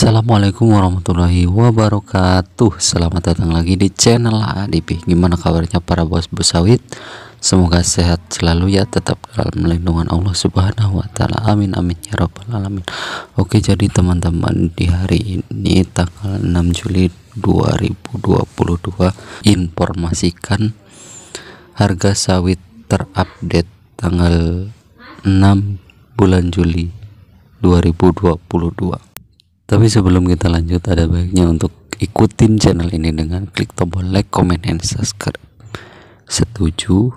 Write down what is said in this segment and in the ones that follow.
Assalamualaikum warahmatullahi wabarakatuh Selamat datang lagi di channel ADP Gimana kabarnya para bos sawit? Semoga sehat selalu ya Tetap dalam lindungan Allah subhanahu wa ta'ala Amin amin ya rabbal alamin Oke jadi teman-teman di hari ini Tanggal 6 Juli 2022 Informasikan Harga sawit terupdate Tanggal 6 bulan Juli 2022 tapi sebelum kita lanjut ada baiknya untuk ikutin channel ini dengan klik tombol like, comment, and subscribe. Setuju?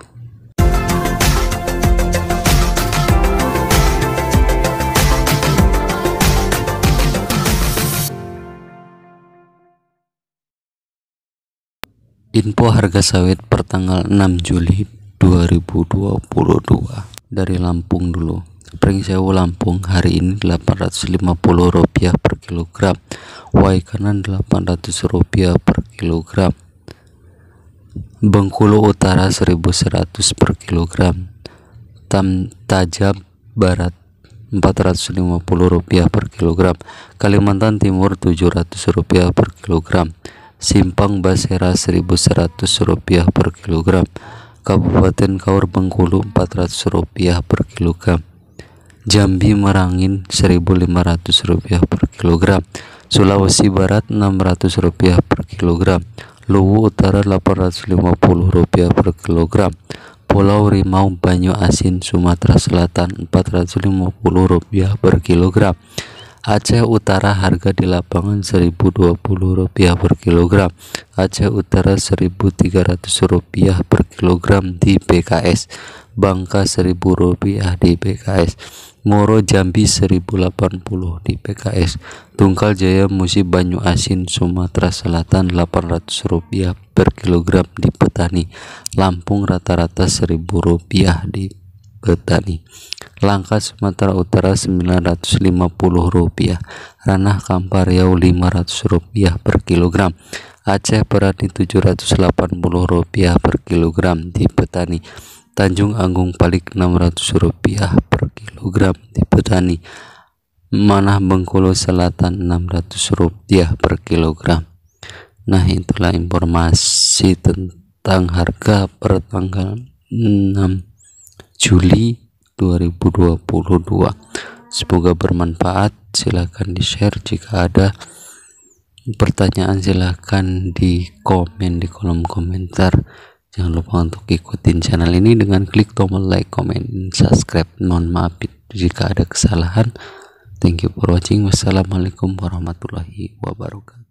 Info harga sawit per tanggal 6 Juli 2022 dari Lampung dulu. Pring sewu Lampung hari ini 850 rupiah per kilogram Waikanan kanan 800 rupiah per kilogram Bengkulu Utara 1100 per kilogram Tam Tajab Barat 450 rupiah per kilogram Kalimantan Timur 700 rupiah per kilogram Simpang Basera 1100 rupiah per kilogram Kabupaten Kaur Bengkulu 400 rupiah per kilogram Jambi Merangin rp rupiah per kilogram Sulawesi Barat rp rupiah per kilogram Luwu Utara rp rupiah per kilogram Pulau Rimau Banyu Asin Sumatera Selatan rp rupiah per kilogram Aceh Utara harga di lapangan rp rupiah per kilogram Aceh Utara rp rupiah per kilogram di BKS Bangka rp rupiah di BKS Moro Jambi 1080 di PKS Tungkal Jaya Musi Banyu Asin Sumatera Selatan 800 rupiah per kilogram di petani Lampung rata-rata 1000 rupiah di petani Langka Sumatera Utara 950 rupiah Ranah Kampar Riau 500 rupiah per kilogram Aceh Perani 780 rupiah per kilogram di petani Tanjung Agung Palik 600 rupiah per kilogram di petani Manah Bengkulu Selatan 600 rupiah per kilogram nah itulah informasi tentang harga per tanggal 6 Juli 2022 semoga bermanfaat silahkan di share jika ada pertanyaan silahkan di komen di kolom komentar Jangan lupa untuk ikutin channel ini dengan klik tombol like, comment, dan subscribe. Mohon maaf jika ada kesalahan. Thank you for watching. Wassalamualaikum warahmatullahi wabarakatuh.